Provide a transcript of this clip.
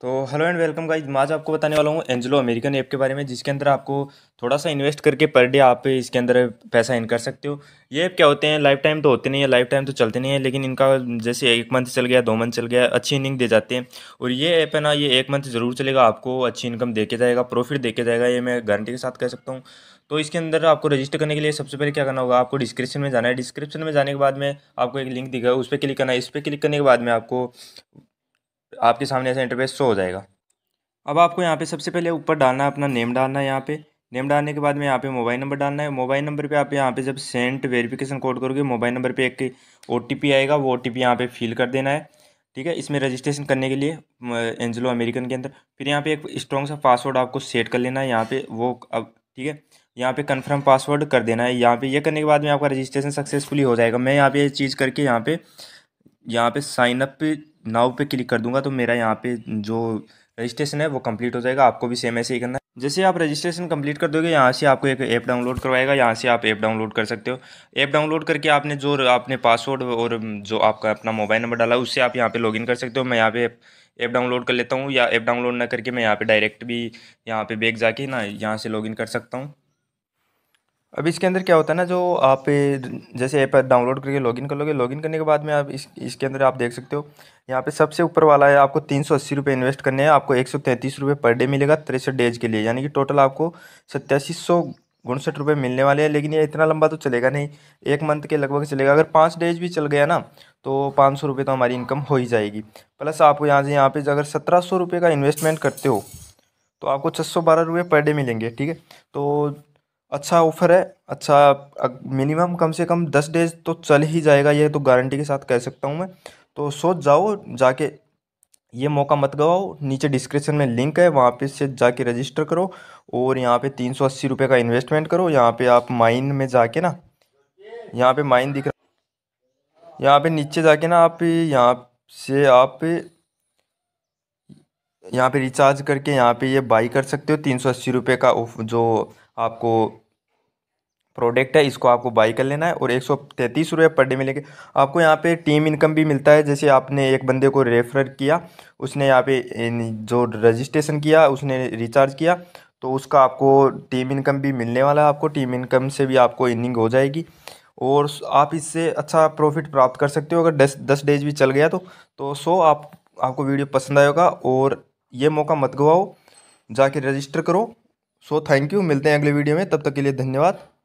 तो hello and welcome guys मैं आज आपको बताने वाला हूँ एंजलो अमेरिकन ऐप के बारे में जिसके अंदर आपको थोड़ा सा इन्वेस्ट करके पर डे आप इसके अंदर पैसा इन कर सकते हो ये ऐप क्या होते हैं लाइफ टाइम तो होते नहीं है लाइफ टाइम तो चलते नहीं है लेकिन इनका जैसे एक मंथ चल गया दो मंथ चल गया अच्छी इनिंग दे जाते हैं और ये ऐप है ना ये एक मंथ ज़रूर चलेगा आपको अच्छी इनकम दे के जाएगा प्रॉफिट दे के जाएगा ये मैं गारंटी के साथ कह सकता हूँ तो इसके अंदर आपको रजिस्टर करने के लिए सबसे पहले क्या करना होगा आपको डिस्क्रिप्शन में जाना है डिस्क्रिप्शन में जाने के बाद में आपको एक लिंक दिखा उस पर क्लिक करना है इस पर क्लिक करने के बाद में आपको आपके सामने ऐसा इंटरफेस शो हो जाएगा अब आपको यहाँ पे सबसे पहले ऊपर डालना है अपना नेम डालना है यहाँ पे नेम डालने के बाद में यहाँ पे मोबाइल नंबर डालना है मोबाइल नंबर पे आप यहाँ पे जब सेंट वेरिफिकेशन कोड करोगे मोबाइल नंबर पे एक ओ आएगा वो ओ टी यहाँ पे फिल कर देना है ठीक है इसमें रजिस्ट्रेशन करने के लिए एंजलो अमेरिकन के अंदर फिर यहाँ पे एक स्ट्रॉन्ग सा पासवर्ड आपको सेट कर लेना है यहाँ पे वो अब ठीक है यहाँ पे कंफर्म पासवर्ड कर देना है यहाँ पे ये यह करने के बाद में आपका रजिस्ट्रेशन सक्सेसफुली हो जाएगा मैं यहाँ पे ये चीज़ करके यहाँ पे यहाँ पे साइन अप नाव पे क्लिक कर दूंगा तो मेरा यहाँ पे जो रजिस्ट्रेशन है वो कंप्लीट हो जाएगा आपको भी सेम ऐसे ही करना है जैसे आप रजिस्ट्रेशन कंप्लीट कर दोगे यहाँ से आपको एक ऐप डाउनलोड करवाएगा यहाँ से आप ऐप डाउनलोड कर सकते हो ऐप डाउनलोड करके आपने जो आपने पासवर्ड और जो आपका अपना मोबाइल नंबर डाला उससे आप यहाँ पर लॉगिन कर सकते हो मैं यहाँ पे ऐप डाउनलोड कर लेता हूँ या ऐप डाउनलोड ना करके मैं यहाँ पर डायरेक्ट भी यहाँ पर बैग जाके ना यहाँ से लॉग कर सकता हूँ अब इसके अंदर क्या होता है ना जो आप जैसे ऐप डाउनलोड करके लॉगिन कर लोगे लॉगिन करने के बाद में आप इस इसके अंदर आप देख सकते हो यहाँ पे सबसे ऊपर वाला है आपको तीन सौ अस्सी रुपये इन्वेस्ट करने हैं आपको एक सौ तैंतीस रुपये पर डे मिलेगा तिरसठ डेज के लिए यानी कि टोटल आपको सत्यासी सौ उनसठ रुपये मिलने वाले हैं लेकिन ये इतना लंबा तो चलेगा नहीं एक मंथ के लगभग चलेगा अगर पाँच डेज भी चल गया ना तो पाँच सौ रुपये तो हमारी इनकम हो ही जाएगी प्लस आपको यहाँ से यहाँ पे अगर सत्रह सौ रुपये का इन्वेस्टमेंट करते हो तो आपको छः सौ बारह रुपये पर डे मिलेंगे ठीक है तो अच्छा ऑफर है अच्छा मिनिमम कम से कम दस डेज तो चल ही जाएगा ये तो गारंटी के साथ कह सकता हूँ मैं तो सोच जाओ जाके ये मौका मत गवाओ नीचे डिस्क्रिप्शन में लिंक है वहाँ पे से जाके रजिस्टर करो और यहाँ पे तीन सौ अस्सी रुपये का इन्वेस्टमेंट करो यहाँ पे आप माइन में जाके ना यहाँ पे माइन दिख रहा यहाँ पे नीचे जाके ना आप यहाँ से आप यहाँ पे रिचार्ज करके यहाँ पे ये बाई कर सकते हो तीन सौ अस्सी रुपये का जो आपको प्रोडक्ट है इसको आपको बाई कर लेना है और एक सौ तैंतीस रुपये पर डे मिलेंगे आपको यहाँ पे टीम इनकम भी मिलता है जैसे आपने एक बंदे को रेफर किया उसने यहाँ पे जो रजिस्ट्रेशन किया उसने रिचार्ज किया तो उसका आपको टीम इनकम भी मिलने वाला है आपको टीम इनकम से भी आपको इनिंग हो जाएगी और आप इससे अच्छा प्रॉफिट प्राप्त कर सकते हो अगर दस दस डेज भी चल गया तो तो सो आप आपको वीडियो पसंद आएगा और ये मौका मत गवाओ जाके रजिस्टर करो सो थैंक यू मिलते हैं अगले वीडियो में तब तक के लिए धन्यवाद